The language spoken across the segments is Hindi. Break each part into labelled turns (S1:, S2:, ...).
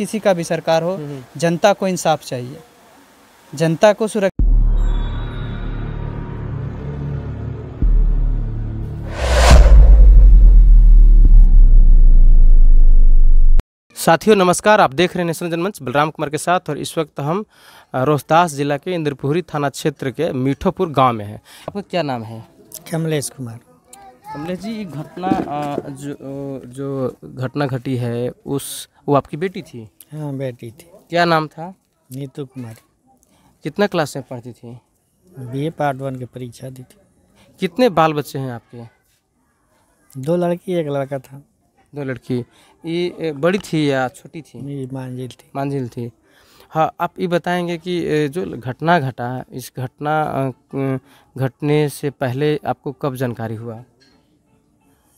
S1: किसी का भी सरकार हो हम्म, हम्म। जनता को इंसाफ चाहिए जनता को सुरक्षा
S2: साथियों नमस्कार आप देख रहे हैं नेशनल जनमंच बलराम कुमार के साथ और इस वक्त हम रोहतास जिला के इंद्रपुरी थाना क्षेत्र के मीठोपुर गांव में हैं आपका क्या नाम है
S3: कमलेश कुमार कमलेश जी
S2: घटना जो जो घटना घटी है उस वो आपकी बेटी थी हाँ बेटी थी क्या नाम था नीतू कुमारी कितना क्लास में पढ़ती थी बी ए पार्ट वन की परीक्षा दी थी कितने बाल बच्चे हैं आपके
S3: दो लड़की एक लड़का था
S2: दो लड़की ये बड़ी थी या छोटी थी मांझिल थी मांझिल थी हाँ आप ये बताएंगे कि जो घटना घटा इस घटना घटने से पहले आपको कब जानकारी हुआ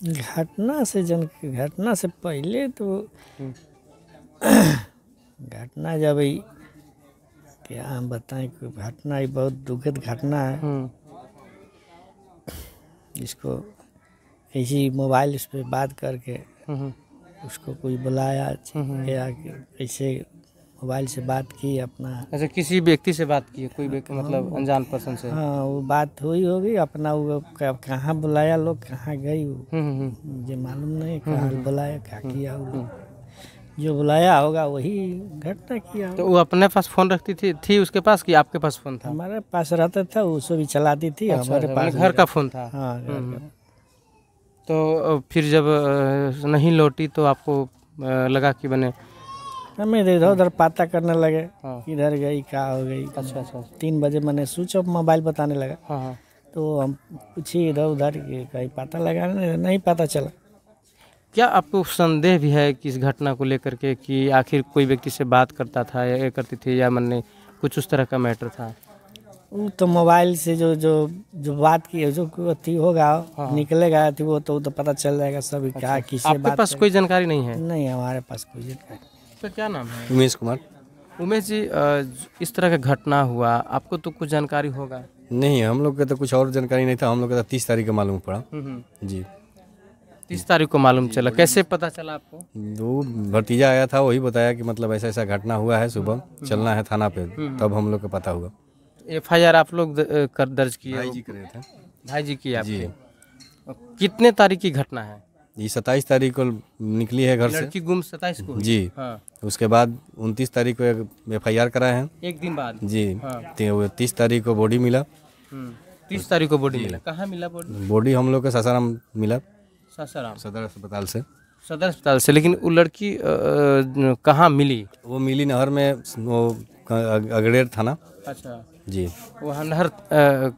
S3: घटना से जन घटना से पहले तो घटना जब क्या हम बताएं कि घटना ही बहुत दुखद घटना है हम्म। इसको किसी मोबाइल इस पर बात करके हम्म। उसको कोई बुलाया हम्म। गया कि कैसे मोबाइल से बात की अपना अच्छा किसी व्यक्ति से बात की कोई व्यक्ति मतलब अनजान पर्सन से हाँ वो बात हुई होगी अपना वो कहाँ बुलाया लोग कहाँ गई वो हम्म, हम्म, हम्म। मुझे मालूम नहीं कहाँ बुलाया क्या किया वो जो बुलाया होगा
S2: वही घटना किया तो वो अपने पास फोन रखती थी थी उसके पास कि आपके पास फोन था हमारे
S3: पास रहता था उसको भी चलाती थी अच्छा, हमारे अच्छा, पास मतलब घर का फोन था
S2: हाँ तो फिर जब नहीं लौटी तो आपको लगा कि बने
S3: हमें इधर उधर पाता करने लगे हाँ। इधर गई क्या हो गई अच्छा अच्छा तीन बजे मैंने स्विच ऑफ मोबाइल बताने लगा हाँ, हाँ। तो हम पूछिए इधर उधर कहीं पता लगा नहीं पता चला
S2: क्या आपको संदेह भी है कि इस घटना को लेकर के कि आखिर कोई व्यक्ति से बात करता था या करती थी या मैंने कुछ उस तरह का मैटर था
S3: वो तो मोबाइल से जो जो जो बात की जो अथी होगा हाँ। निकलेगा अथी वो तो वो तो पता चल जाएगा सभी अच्छा, क्या किसी आपके पास कोई जानकारी नहीं है नहीं हमारे पास कोई जानकारी
S2: आपका क्या नाम है उमेश कुमार उमेश जी इस तरह का घटना हुआ आपको तो कुछ जानकारी होगा
S4: नहीं हम लोग का तो कुछ और जानकारी नहीं था हम लोग का तो तीस तारीख का मालूम पड़ा हम्म, हम्म। जी तीस तारीख को मालूम चला कैसे पता चला आपको दो भतीजा आया था वही बताया कि मतलब ऐसा ऐसा घटना हुआ है सुबह हम्म, चलना है थाना पे तब हम लोग को पता हुआ
S2: एफ आई आर आप लोग कर दर्ज किए भाई जी किए भाई जी कितने तारीख की घटना है
S4: ये सत्ताईस तारीख को निकली है घर से लड़की गुम सताईस को जी हाँ। उसके बाद उनतीस तारीख को एफ आई आर कराए हैं एक दिन बाद जी हाँ। तीस तारीख को बॉडी मिला
S2: हम्म। तीस तारीख को बॉडी मिला कहाँ मिला बॉडी
S4: बॉडी हम लोग का सासाराम मिला सासाराम सदर अस्पताल से सदर अस्पताल से लेकिन वो लड़की कहाँ मिली वो मिली नहर में वो अगड़ेर थाना अच्छा जी
S2: वहाँ नहर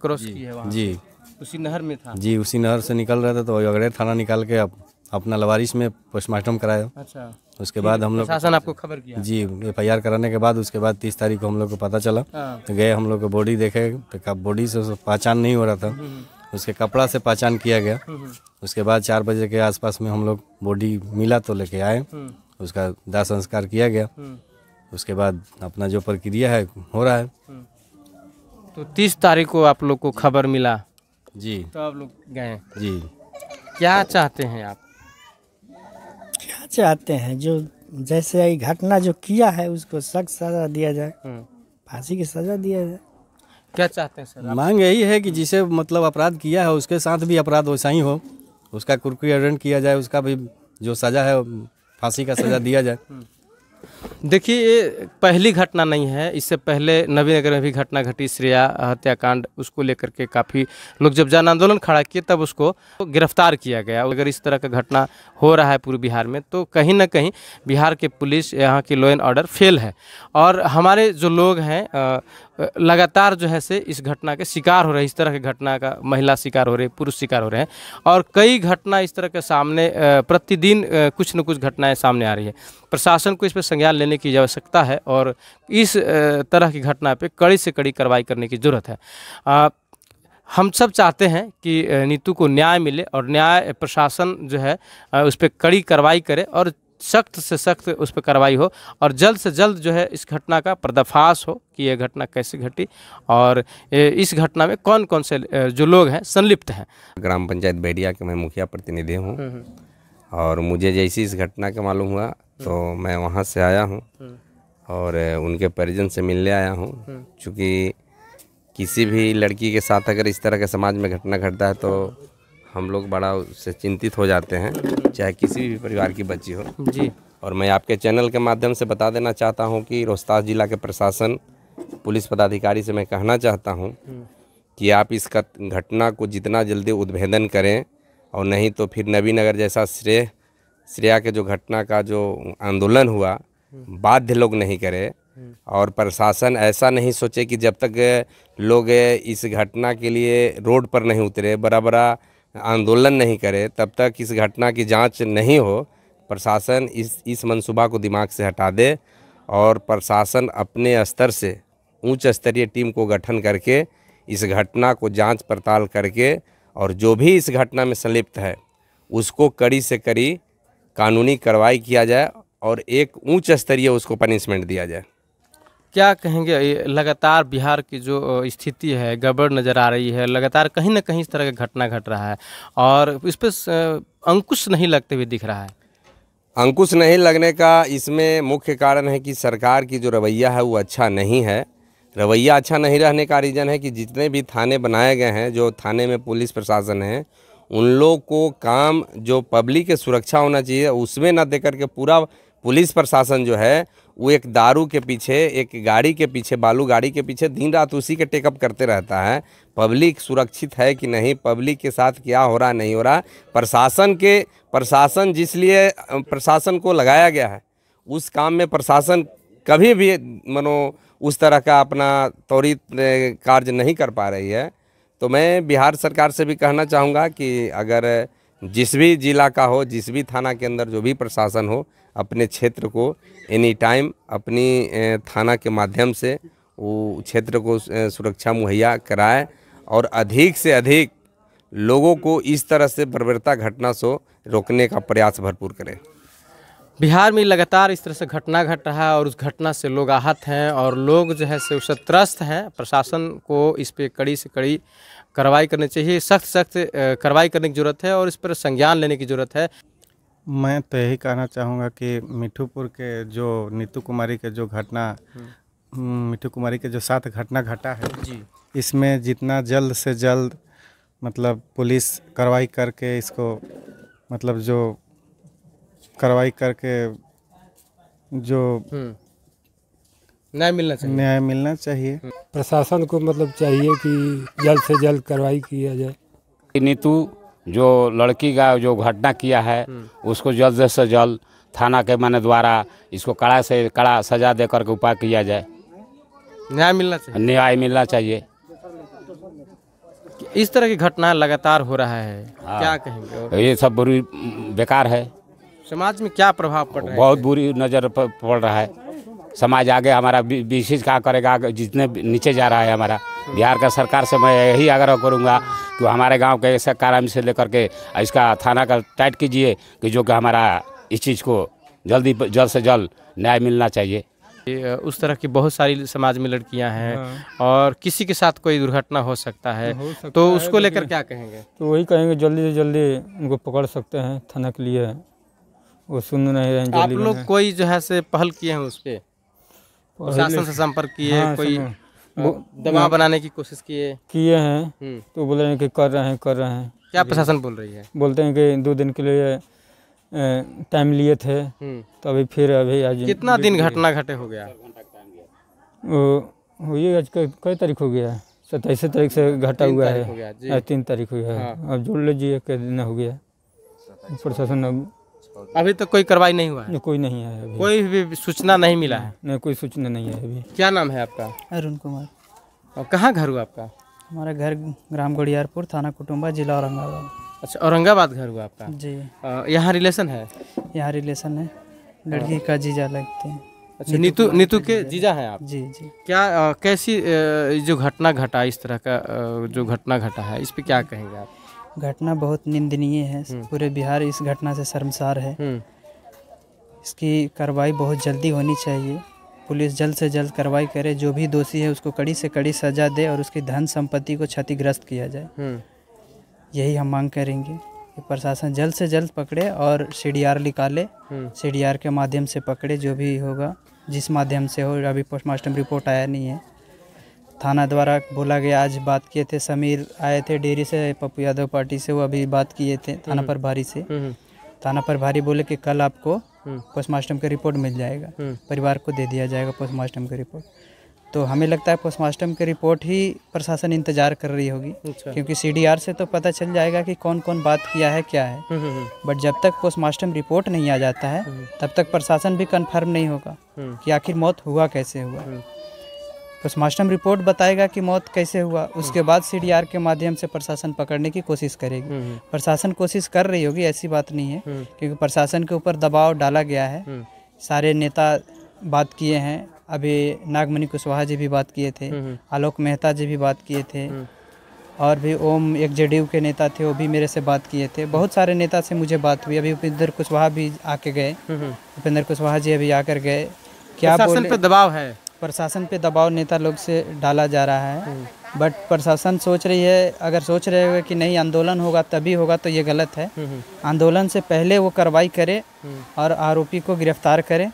S2: क्रॉस की है जी उसी नहर में था
S4: जी उसी नहर से निकल रहा था तो अगड़ेर थाना निकाल के अब अपना लवारिश में पोस्टमार्टम कराया अच्छा उसके बाद हम लोग शासन आपको खबर किया जी एफ कराने के बाद उसके बाद तीस तारीख को हम लोग को पता चला हाँ। तो गए हम लोग को बॉडी देखे तो बॉडी से पहचान नहीं हो रहा था हम्म, हम्म। उसके कपड़ा से पहचान किया गया हम्म, उसके बाद चार बजे के आसपास में हम लोग बॉडी मिला तो लेके आए उसका दाह संस्कार किया गया उसके बाद अपना जो प्रक्रिया है हो रहा है तो तीस
S2: तारीख को आप लोग को खबर मिला जी तो आप लोग गए जी
S3: क्या चाहते हैं आप चाहते हैं जो जैसे ये घटना जो किया है उसको सख्त सजा दिया जाए हम्म। फांसी की सजा दिया जाए
S2: क्या चाहते हैं सर
S4: मांग यही है कि जिसे मतलब अपराध किया है उसके साथ भी अपराध वैसा ही हो उसका कुर्की
S2: अरेंट किया जाए उसका भी जो सजा है फांसी का सजा दिया जाए हम्म। देखिए ये पहली घटना नहीं है इससे पहले नवीनगर में भी घटना घटी श्रेया हत्याकांड उसको लेकर के काफ़ी लोग जब जन आंदोलन खड़ा किए तब उसको गिरफ्तार किया गया अगर इस तरह का घटना हो रहा है पूरे बिहार में तो कहीं ना कहीं बिहार के पुलिस यहाँ की लॉ एंड ऑर्डर फेल है और हमारे जो लोग हैं लगातार जो है से इस घटना के शिकार हो रहे हैं इस तरह की घटना का महिला शिकार हो रहे हैं पुरुष शिकार हो रहे हैं और कई घटना इस तरह के सामने प्रतिदिन कुछ न कुछ घटनाएं सामने आ रही है प्रशासन को इस पर संज्ञान लेने की आवश्यकता है और इस तरह की घटना पर कड़ी से कड़ी कार्रवाई करने की ज़रूरत है हम सब चाहते हैं कि नीतू को न्याय मिले और न्याय प्रशासन जो है उस पर कड़ी कार्रवाई करे और सख्त से सख्त उस पर कार्रवाई हो और जल्द से जल्द जो है इस घटना का पर्दाफाश हो कि यह घटना कैसे घटी और इस
S5: घटना में कौन कौन से जो लोग हैं संलिप्त हैं ग्राम पंचायत बेडिया के मैं मुखिया प्रतिनिधि हूँ हम्म, हम्म। और मुझे जैसी इस घटना का मालूम हुआ हम्म। तो मैं वहाँ से आया हूँ और उनके परिजन से मिलने आया हूँ चूँकि किसी भी लड़की के साथ अगर इस तरह के समाज में घटना घटता है तो हम लोग बड़ा उससे चिंतित हो जाते हैं चाहे किसी भी परिवार की बच्ची हो जी और मैं आपके चैनल के माध्यम से बता देना चाहता हूँ कि रोहतास जिला के प्रशासन पुलिस पदाधिकारी से मैं कहना चाहता हूँ हम्म। कि आप इस घटना को जितना जल्दी उद्भेदन करें और नहीं तो फिर नबी नगर जैसा श्रेय श्रेया के जो घटना का जो आंदोलन हुआ हम्म। बाध्य लोग नहीं करें हम्म। और प्रशासन ऐसा नहीं सोचे कि जब तक लोग इस घटना के लिए रोड पर नहीं उतरे बड़ा बड़ा आंदोलन नहीं करे तब तक इस घटना की जांच नहीं हो प्रशासन इस इस मंसूबा को दिमाग से हटा दे और प्रशासन अपने स्तर से उच्च स्तरीय टीम को गठन करके इस घटना को जांच पड़ताल करके और जो भी इस घटना में संलिप्त है उसको कड़ी से कड़ी कानूनी कार्रवाई किया जाए और एक उच्च स्तरीय उसको पनिशमेंट दिया जाए
S2: क्या कहेंगे लगातार बिहार की जो स्थिति है गड़बड़ नज़र आ रही है लगातार कहीं ना कहीं इस तरह का घटना घट रहा है और इस पर अंकुश नहीं लगते हुए दिख रहा है
S5: अंकुश नहीं लगने का इसमें मुख्य कारण है कि सरकार की जो रवैया है वो अच्छा नहीं है रवैया अच्छा नहीं रहने का रीज़न है कि जितने भी थाने बनाए गए हैं जो थाने में पुलिस प्रशासन है उन लोग को काम जो पब्लिक के सुरक्षा होना चाहिए उसमें ना दे करके पूरा पुलिस प्रशासन जो है वो एक दारू के पीछे एक गाड़ी के पीछे बालू गाड़ी के पीछे दिन रात उसी के टेकअप करते रहता है पब्लिक सुरक्षित है कि नहीं पब्लिक के साथ क्या हो रहा नहीं हो रहा प्रशासन के प्रशासन जिसलिए प्रशासन को लगाया गया है उस काम में प्रशासन कभी भी मनो उस तरह का अपना त्वरित कार्य नहीं कर पा रही है तो मैं बिहार सरकार से भी कहना चाहूँगा कि अगर जिस भी जिला का हो जिस भी थाना के अंदर जो भी प्रशासन हो अपने क्षेत्र को एनी टाइम अपनी थाना के माध्यम से वो क्षेत्र को सुरक्षा मुहैया कराए और अधिक से अधिक लोगों को इस तरह से बर्बरता घटना से रोकने का प्रयास भरपूर करें
S2: बिहार में लगातार इस तरह से घटना घट रहा है और उस घटना से लोग आहत हैं और लोग जो है से उससे त्रस्त हैं प्रशासन को इस पर कड़ी से कड़ी कार्रवाई करनी चाहिए सख्त सख्त कार्रवाई करने की ज़रूरत है और इस पर संज्ञान लेने की ज़रूरत है मैं तो यही कहना चाहूँगा कि मिठूपुर के जो नीतू कुमारी के जो घटना हम्म। मिठू कुमारी के जो सात घटना घटा है जी इसमें जितना जल्द से जल्द मतलब पुलिस कार्रवाई करके इसको मतलब जो कार्रवाई करके जो हम्म। न्याय मिलना चाहिए न्याय मिलना चाहिए प्रशासन को मतलब चाहिए
S4: कि जल्द से जल्द कार्रवाई किया जाए
S2: नीतू जो लड़की का जो घटना किया है हम्म। उसको जल्द से जल्द थाना के मैंने द्वारा इसको कड़ा से कड़ा सजा दे करके उपाय किया जाए न्याय मिलना चाहिए न्याय मिलना चाहिए इस तरह की घटना लगातार हो रहा है हाँ। क्या कहेंगे ये सब बुरी बेकार है समाज में क्या प्रभाव पड़ रहा है बहुत बुरी नज़र पड़ रहा है समाज आगे हमारा विशेष क्या करेगा जितने नीचे जा रहा है हमारा बिहार का सरकार से मैं यही आग्रह करूंगा कि हमारे गांव के सरकार से लेकर के इसका थाना का टाइट कीजिए कि जो कि हमारा इस चीज़ को जल्दी जल्द से जल्द न्याय मिलना चाहिए उस तरह की बहुत सारी समाज में लड़कियां हैं हाँ। और किसी के साथ कोई दुर्घटना हो सकता है हो सकता तो उसको लेकर क्या कहेंगे तो वही कहेंगे जल्दी से जल्दी उनको पकड़ सकते हैं थाना के लिए वो सुन नहीं रहे आप लोग कोई जो है से पहल किए हैं उस पर
S1: प्रशासन से संपर्क किए हाँ, कोई हाँ। दबाव बनाने की कोशिश किए किए हैं हम्म।
S2: तो बोल रहे हैं कि कर रहे हैं कर रहे हैं क्या प्रशासन बोल रही है बोलते हैं कि दो दिन के लिए टाइम लिए थे हम्म। तो अभी फिर अभी आज कितना दिन घटना घटे हो गया हुई आज कई तारीख हो गया सत्ताईस तारीख से घटा हुआ है तीन तारीख हुआ है हाँ। अब जोड़ लीजिए कई दिन हो गया प्रशासन अब अभी तक तो कोई कार्रवाई नहीं हुआ है कोई नहीं है अभी कोई भी सूचना नहीं मिला है नहीं कोई सूचना नहीं है अभी क्या नाम है आपका
S1: अरुण कुमार और कहाँ घर हुआ आपका हमारा घर ग्राम गड़ियारपुर थाना कुटुम्बा जिला औरंगाबाद अच्छा औरंगाबाद घर हुआ आपका जी यहाँ रिलेशन है यहाँ रिलेशन है लड़की अच्छा। का जीजा लगते हैं अच्छा नीतू नीतू के जीजा हैं आप जी जी
S2: क्या आ, कैसी जो घटना घटा इस तरह का जो घटना घटा है इस पर क्या कहेंगे आप
S1: घटना बहुत निंदनीय है हम्म। पूरे बिहार इस घटना से शर्मसार है हम्म। इसकी कार्रवाई बहुत जल्दी होनी चाहिए पुलिस जल्द से जल्द कार्रवाई करे जो भी दोषी है उसको कड़ी से कड़ी सजा दे और उसकी धन संपत्ति को क्षतिग्रस्त किया जाए हम्म। यही हम मांग करेंगे कि प्रशासन जल्द से जल्द पकड़े और सी डी आर निकाले सी डी आर के माध्यम से पकड़े जो भी होगा जिस माध्यम से हो अभी पोस्टमार्टम रिपोर्ट आया नहीं है थाना द्वारा बोला गया आज बात किए थे समीर आए थे डेरी से पप्पू यादव पार्टी से वो अभी बात किए थे हम्म। थाना प्रभारी से हम्म, हम्म। थाना प्रभारी बोले कि कल आपको पोस्टमार्टम का रिपोर्ट मिल जाएगा परिवार को दे दिया जाएगा पोस्टमार्टम का रिपोर्ट तो हमें लगता है पोस्टमार्टम की रिपोर्ट ही प्रशासन इंतजार कर रही होगी अच्छा। क्योंकि सीडीआर से तो पता चल जाएगा कि कौन कौन बात किया है क्या है बट जब तक पोस्टमार्टम रिपोर्ट नहीं आ जाता है तब तक प्रशासन भी कंफर्म नहीं होगा कि आखिर मौत हुआ कैसे हुआ पोस्टमार्टम रिपोर्ट बताएगा कि मौत कैसे हुआ उसके बाद सी के माध्यम से प्रशासन पकड़ने की कोशिश करेगी हम्म, हम्म। प्रशासन कोशिश कर रही होगी ऐसी बात नहीं है हम्म। क्योंकि प्रशासन के ऊपर दबाव डाला गया है सारे नेता बात किए हैं अभी नागमणि कुशवाहा जी भी बात किए थे आलोक मेहता जी भी बात किए थे और भी ओम एक जे के नेता थे वो भी मेरे से बात किए थे बहुत सारे नेता से मुझे बात हुई अभी उपेंद्र कुशवाहा भी आके गए उपेंद्र कुशवाहा जी अभी आकर गए क्या बोले पे दबाव है प्रशासन पे दबाव नेता लोग से डाला जा रहा है बट प्रशासन सोच रही है अगर सोच रहे हो कि नहीं आंदोलन होगा तभी होगा तो ये गलत है हम्म, हम्म। आंदोलन से पहले वो कार्रवाई करे हम्म। और आरोपी को गिरफ्तार करे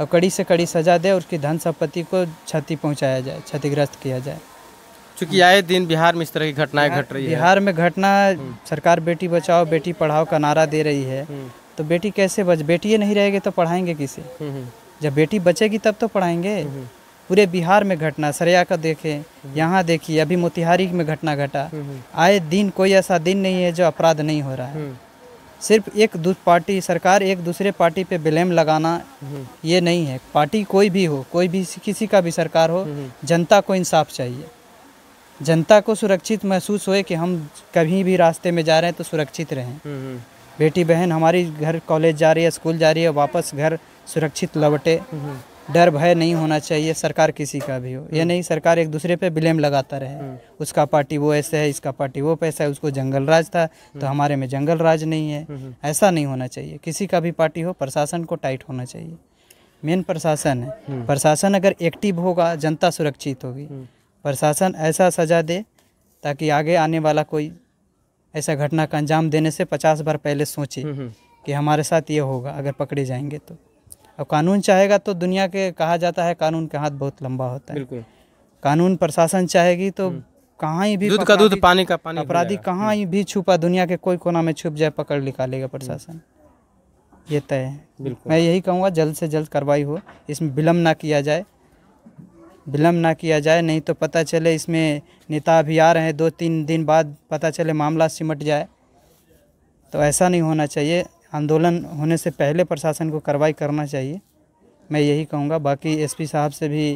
S1: और कड़ी से कड़ी सजा दे और उसकी धन संपत्ति को क्षति पहुंचाया जाए क्षतिग्रस्त किया जाए
S2: चूंकि आए दिन बिहार में इस तरह की घटनाएं घट रही है बिहार
S1: में घटना सरकार बेटी बचाओ बेटी पढ़ाओ का नारा दे रही है तो बेटी कैसे बच बेटी नहीं रहेगी तो पढ़ाएंगे किसे जब बेटी बचेगी तब तो पढ़ाएंगे हम्म। पूरे बिहार में घटना सरिया का देखे हम्म। यहाँ देखिए अभी मोतिहारी में घटना घटा हम्म, आए दिन कोई ऐसा दिन नहीं है जो अपराध नहीं हो रहा है सिर्फ एक पार्टी सरकार एक दूसरे पार्टी पे ब्लेम लगाना ये नहीं है पार्टी कोई भी हो कोई भी किसी का भी सरकार हो जनता को इंसाफ चाहिए जनता को सुरक्षित महसूस होए कि हम कभी भी रास्ते में जा रहे हैं तो सुरक्षित रहें बेटी बहन हमारी घर कॉलेज जा रही है स्कूल जा रही है वापस घर सुरक्षित लौटे डर भय नहीं होना चाहिए सरकार किसी का भी हो ये हम्म। नहीं सरकार एक दूसरे पे ब्लेम लगाता रहे हम्म। उसका पार्टी वो ऐसे है इसका पार्टी वो पैसा है उसको जंगल राज था तो हम्म। हमारे में जंगल राज नहीं है ऐसा नहीं होना चाहिए किसी का भी पार्टी हो प्रशासन को टाइट होना चाहिए मेन प्रशासन है प्रशासन अगर एक्टिव होगा जनता सुरक्षित होगी प्रशासन ऐसा सजा दे ताकि आगे आने वाला कोई ऐसा घटना का अंजाम देने से पचास बार पहले सोचे हम्म, हम्म। कि हमारे साथ ये होगा अगर पकड़े जाएंगे तो और कानून चाहेगा तो दुनिया के कहा जाता है कानून का हाथ बहुत लंबा होता है कानून प्रशासन चाहेगी तो हम्म। कहाँ ही भी दूध का दूध पानी का पानी अपराधी कहाँ ही भी छुपा दुनिया के कोई कोना में छुप जाए पकड़ निकालेगा प्रशासन ये तय है मैं यही कहूँगा जल्द से जल्द कार्रवाई हो इसमें विलम्ब ना किया जाए विलम्ब ना किया जाए नहीं तो पता चले इसमें नेता अभी आ रहे हैं दो तीन दिन बाद पता चले मामला सिमट जाए तो ऐसा नहीं होना चाहिए आंदोलन होने से पहले प्रशासन को कार्रवाई करना चाहिए मैं यही कहूँगा बाकी एसपी साहब से भी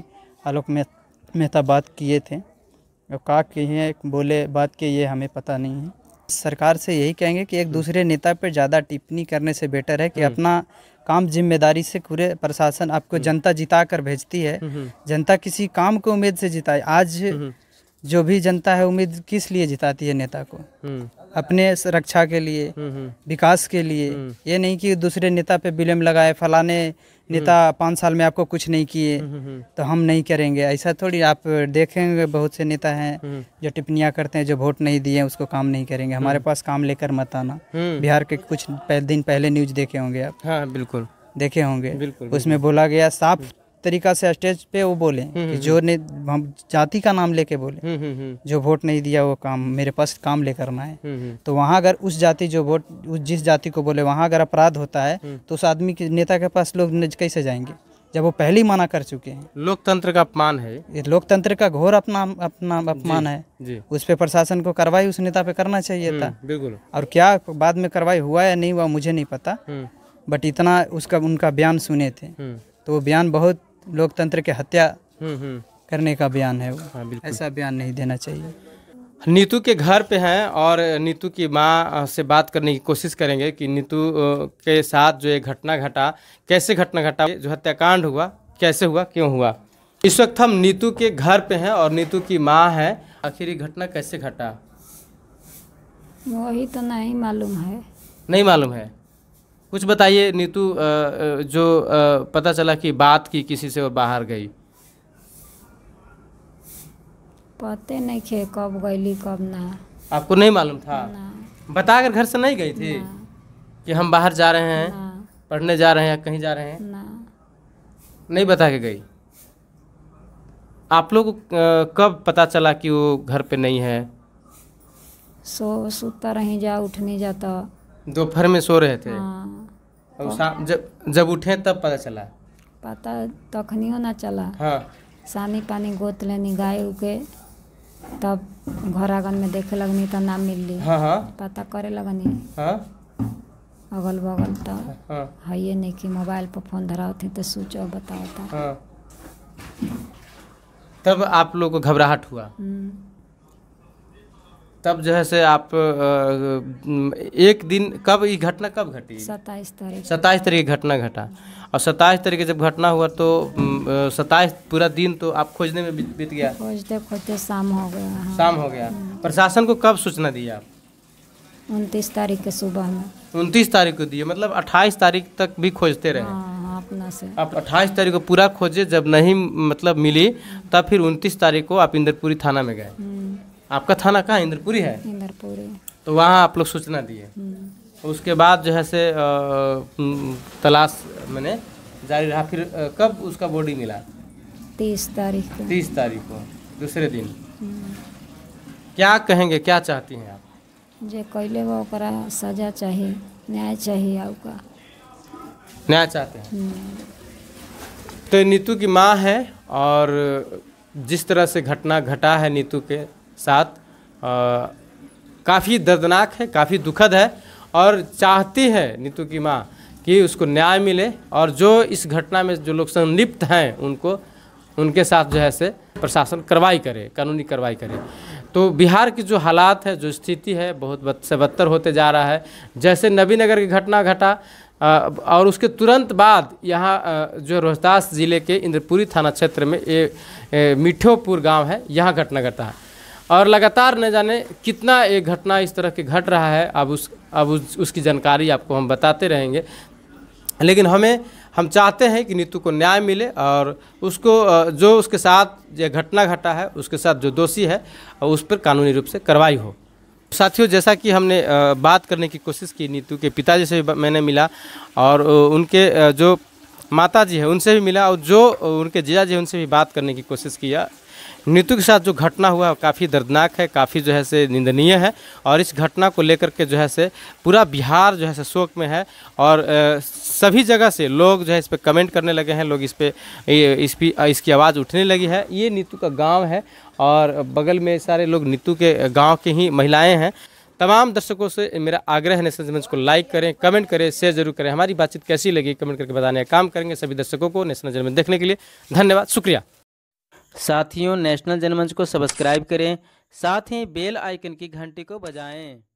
S1: आलोक मेहता बात किए थे और का किए बोले बात के ये हमें पता नहीं है सरकार से यही कहेंगे कि एक दूसरे नेता पर ज़्यादा टिप्पणी करने से बेटर है कि हम्म। अपना काम जिम्मेदारी से पूरे प्रशासन आपको हम्म। जनता जिता कर भेजती है हम्म, हम्म। जनता किसी काम को उम्मीद से जिताए आज जो भी जनता है उम्मीद किस लिए जिताती है नेता को अपने रक्षा के लिए विकास के लिए ये नहीं कि दूसरे नेता पे विलम लगाए फलाने नेता हम्म। पाँच साल में आपको कुछ नहीं किए हम्म, हम्म, तो हम नहीं करेंगे ऐसा थोड़ी आप देखेंगे बहुत से नेता हैं जो टिप्पणियाँ करते हैं जो वोट नहीं दिए उसको काम नहीं करेंगे हमारे पास काम लेकर मत आना बिहार के कुछ दिन पहले न्यूज देखे होंगे आप हाँ बिल्कुल देखे होंगे उसमें बोला गया साफ तरीका से स्टेज पे वो बोले हम्म, कि हम्म, जो हम्म। ने हम जाति का नाम लेके बोले जो वोट नहीं दिया वो काम मेरे पास काम ले करना है तो वहाँ अगर उस जाति जो वोट उस जिस जाति को बोले वहाँ अगर अपराध होता है तो उस आदमी के नेता के पास लोग कैसे जाएंगे जब वो पहले ही मना कर चुके हैं लोकतंत्र का अपमान है ये लोकतंत्र का घोर अपना अपना अपमान है जी। उस पर प्रशासन को कार्रवाई उस नेता पे करना चाहिए था बिल्कुल और क्या बाद में कार्रवाई हुआ या नहीं हुआ मुझे नहीं पता बट इतना उसका उनका बयान सुने थे तो वो बयान बहुत लोकतंत्र के हत्या हम्म, हम्म। करने का बयान है वो हाँ, ऐसा बयान नहीं देना चाहिए
S2: नीतू के घर पे हैं और नीतू की माँ से बात करने की कोशिश करेंगे कि नीतू के साथ जो ये घटना घटा कैसे घटना घटा जो हत्याकांड हुआ कैसे हुआ क्यों हुआ इस वक्त हम नीतू के घर पे हैं और नीतू की माँ है आखिर ये घटना कैसे घटा
S6: वही तो नहीं मालूम है
S2: नहीं मालूम है कुछ बताइए नीतू जो पता चला कि बात की किसी से वो बाहर गई
S6: पते नहीं थे कब गई कब ना
S2: आपको नहीं मालूम था बता कर घर से नहीं गई थी कि हम बाहर जा रहे हैं पढ़ने जा रहे हैं या कहीं जा रहे हैं नहीं बता के गई आप लोग कब पता चला कि वो घर पे नहीं है
S6: सो सुता रही जा उठने जाता दोपहर में सो रहे थे हाँ,
S2: और शाम जब जब उठे तब पता चला
S6: पता तखनियो ना चला हाँ सानी पानी गोत लेनी गाय उके तब घर आंगन में देखे लगनी तो ना ली हाँ हाँ पता करे लगनी हाँ अगल बगल तो हाँ है नहीं कि मोबाइल पर फोन धराओ थे तो सोचो बताओ था हाँ
S2: तब आप लोग को घबराहट हुआ हम्म। तब जो है से आप एक दिन कब ये घटना कब
S6: घटी सताईस तारीख
S2: सताईस तारीख घटना घटा और सताईस तारीख जब घटना हुआ तो सताईस पूरा दिन तो आप खोजने में बीत गया
S6: खोजते खोजते शाम हो गया हाँ। शाम हो गया
S2: प्रशासन को कब सूचना दी आप
S6: उनतीस तारीख के सुबह में
S2: उनतीस तारीख को दिए मतलब अट्ठाईस तारीख तक भी खोजते रहे
S6: हाँ, हाँ,
S2: आप अट्ठाईस तारीख को पूरा खोजे जब नहीं मतलब मिली तब फिर उनतीस तारीख को आप इंदरपुरी थाना में गए हम्म। आपका थाना कहाँ इंद्रपुरी है
S6: इंद्रपुरी
S2: तो वहाँ आप लोग सूचना दिए हम्म। तो उसके बाद जो है से तलाश मैंने जारी रहा फिर कब उसका बॉडी मिला
S6: तीस तारीख को
S2: तीस तारीख को दूसरे दिन हम्म। क्या कहेंगे क्या चाहती हैं आप
S6: कहले वो करा सजा चाहिए न्याय चाहिए आपका
S2: न्याय चाहते हैं हम्म। तो नीतू की माँ है और जिस तरह से घटना घटा है नीतू के साथ काफ़ी दर्दनाक है काफ़ी दुखद है और चाहती है नीतू की माँ कि उसको न्याय मिले और जो इस घटना में जो लोग संलिप्त हैं उनको उनके साथ जो है से प्रशासन कार्रवाई करे कानूनी कार्रवाई करे तो बिहार की जो हालात है जो स्थिति है बहुत से बदतर होते जा रहा है जैसे नबीनगर की घटना घटा और उसके तुरंत बाद यहाँ जो रोहतास ज़िले के इंद्रपुरी थाना क्षेत्र में ये मिठोपुर गांव है यहाँ घटना घटा और लगातार न जाने कितना एक घटना इस तरह के घट रहा है अब उस अब उस, उसकी जानकारी आपको हम बताते रहेंगे लेकिन हमें हम चाहते हैं कि नीतू को न्याय मिले और उसको जो उसके साथ जो घटना घटा है उसके साथ जो दोषी है उस पर कानूनी रूप से कार्रवाई हो साथियों जैसा कि हमने बात करने की कोशिश की नीतू के पिताजी से मैंने मिला और उनके जो माता जी है उनसे भी मिला और जो उनके जीजा जी उनसे भी बात करने की कोशिश किया मृत्यु के साथ जो घटना हुआ काफ़ी दर्दनाक है काफ़ी जो है से निंदनीय है और इस घटना को लेकर के जो है से पूरा बिहार जो है से शोक में है और सभी जगह से लोग जो है इस पर कमेंट करने लगे हैं लोग इस पर इस इसकी आवाज़ उठने लगी है ये नीतू का गाँव है और बगल में सारे लोग नीतू के गाँव के ही महिलाएँ हैं तमाम दर्शकों से मेरा आग्रह है नेशनल जमीन को लाइक करें कमेंट करें शेयर जरूर करें हमारी बातचीत कैसी लगी कमेंट करके बताने का काम करेंगे सभी दर्शकों को नेशनल जमीन देखने के लिए धन्यवाद शुक्रिया साथियों नेशनल जनमंच को सब्सक्राइब करें साथ ही बेल आइकन की घंटी को बजाएं